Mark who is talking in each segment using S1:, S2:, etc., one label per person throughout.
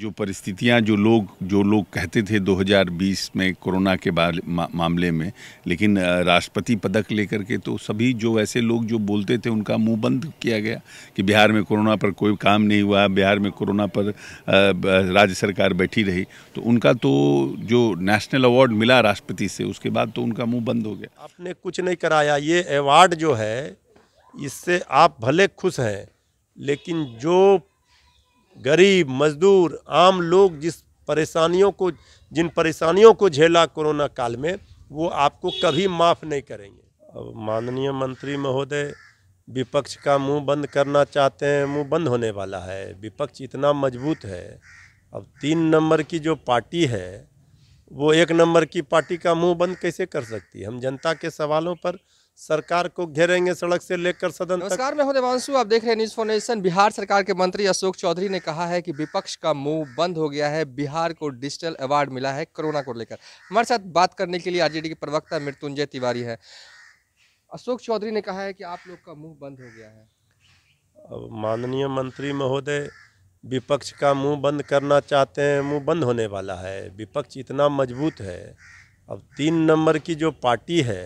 S1: जो परिस्थितियां जो लोग जो लोग कहते थे 2020 में कोरोना के मा, मामले में लेकिन राष्ट्रपति पदक लेकर के तो सभी जो ऐसे लोग जो बोलते थे उनका मुंह बंद किया गया कि बिहार में कोरोना पर कोई काम नहीं हुआ बिहार में कोरोना पर राज्य सरकार बैठी रही तो उनका तो जो नेशनल अवार्ड मिला राष्ट्रपति से उसके बाद तो उनका मुँह बंद हो गया आपने कुछ नहीं कराया ये अवार्ड जो है इससे आप भले खुश हैं लेकिन जो गरीब मजदूर आम लोग जिस परेशानियों को जिन परेशानियों को झेला कोरोना काल में वो आपको कभी माफ़ नहीं करेंगे अब माननीय मंत्री महोदय विपक्ष का मुंह बंद करना चाहते हैं मुंह बंद होने वाला है विपक्ष इतना मजबूत है अब तीन नंबर की जो पार्टी है वो एक नंबर की पार्टी का मुंह बंद कैसे कर सकती है हम जनता के सवालों पर
S2: सरकार को घेरेंगे सड़क से लेकर सदन नमस्कार मैं देवांशु आप देख रहे हैं न्यूज फॉर नेशन बिहार सरकार के मंत्री अशोक चौधरी ने कहा है कि विपक्ष का मुंह बंद हो गया है बिहार को डिजिटल अवार्ड मिला है कोरोना को लेकर हमारे साथ बात करने के लिए आरजेडी के प्रवक्ता मृत्युंजय तिवारी है अशोक चौधरी ने कहा है कि आप लोग का मुंह बंद हो गया है अब माननीय मंत्री
S1: महोदय विपक्ष का मुंह बंद करना चाहते हैं मुंह बंद होने वाला है विपक्ष इतना मजबूत है अब तीन नंबर की जो पार्टी है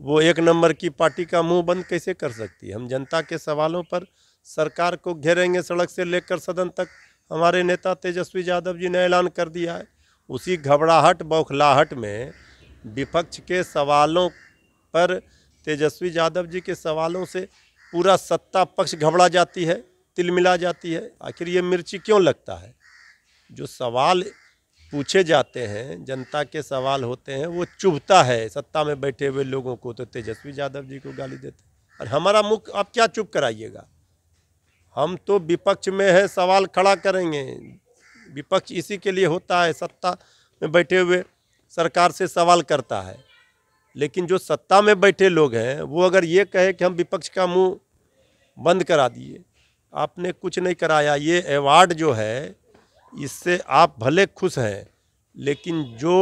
S1: वो एक नंबर की पार्टी का मुंह बंद कैसे कर सकती है हम जनता के सवालों पर सरकार को घेरेंगे सड़क से लेकर सदन तक हमारे नेता तेजस्वी यादव जी ने ऐलान कर दिया है उसी घबराहट बौखलाहट में विपक्ष के सवालों पर तेजस्वी यादव जी के सवालों से पूरा सत्ता पक्ष घबरा जाती है तिलमिला जाती है आखिर ये मिर्ची क्यों लगता है जो सवाल पूछे जाते हैं जनता के सवाल होते हैं वो चुभता है सत्ता में बैठे हुए लोगों को तो तेजस्वी यादव जी को गाली देते और हमारा मुख आप क्या चुप कराइएगा हम तो विपक्ष में है सवाल खड़ा करेंगे विपक्ष इसी के लिए होता है सत्ता में बैठे हुए सरकार से सवाल करता है लेकिन जो सत्ता में बैठे लोग हैं वो अगर ये कहे कि हम विपक्ष का मुंह बंद करा दिए आपने कुछ नहीं कराया ये अवार्ड जो है इससे आप भले खुश हैं लेकिन जो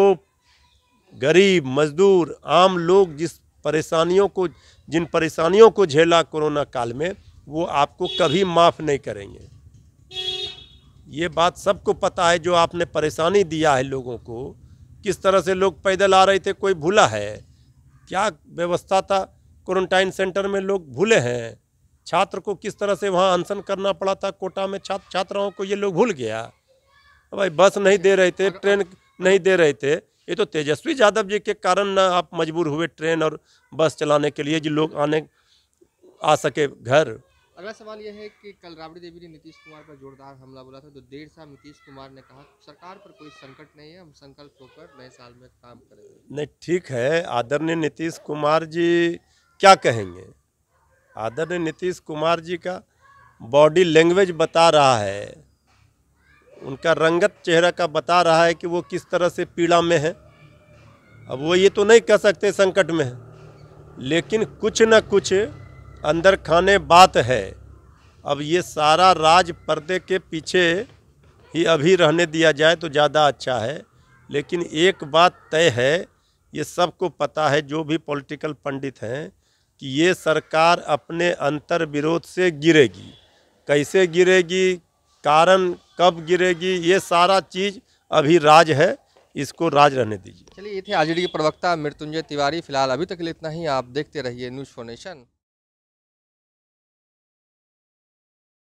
S1: गरीब मजदूर आम लोग जिस परेशानियों को जिन परेशानियों को झेला कोरोना काल में वो आपको कभी माफ़ नहीं करेंगे ये बात सबको पता है जो आपने परेशानी दिया है लोगों को किस तरह से लोग पैदल आ रहे थे कोई भूला है क्या व्यवस्था था क्वारंटाइन सेंटर में लोग भूले हैं छात्र को किस तरह से वहाँ अनशन करना पड़ा था कोटा में छात्र छात्राओं को ये लोग भूल गया हाँ भाई बस नहीं दे रहे थे ट्रेन नहीं दे रहे थे ये तो तेजस्वी यादव जी के कारण ना आप मजबूर हुए ट्रेन और बस चलाने के लिए जो लोग आने आ सके घर अगला
S2: सवाल यह है कि कल राबड़ी देवी ने नीतीश कुमार पर जोरदार हमला बोला था तो देर शाम नीतीश कुमार ने कहा सरकार पर कोई संकट नहीं है हम संकल्प होकर नए साल में काम करेंगे
S1: नहीं ठीक है आदरणीय नीतीश कुमार जी क्या कहेंगे आदरणीय नीतीश कुमार जी का बॉडी लैंग्वेज बता रहा है उनका रंगत चेहरा का बता रहा है कि वो किस तरह से पीड़ा में है अब वो ये तो नहीं कह सकते संकट में है लेकिन कुछ न कुछ अंदर खाने बात है अब ये सारा राज पर्दे के पीछे ही अभी रहने दिया जाए तो ज़्यादा अच्छा है लेकिन एक बात तय है ये सबको पता है जो भी पॉलिटिकल पंडित हैं कि ये सरकार अपने अंतर विरोध से गिरेगी कैसे गिरेगी
S2: कारण कब गिरेगी ये सारा चीज़ अभी राज है इसको राज रहने दीजिए चलिए ये थे आरजेडी के प्रवक्ता मृत्युंजय तिवारी फिलहाल अभी तक के लिए इतना ही आप देखते रहिए न्यूज़ फोनेशन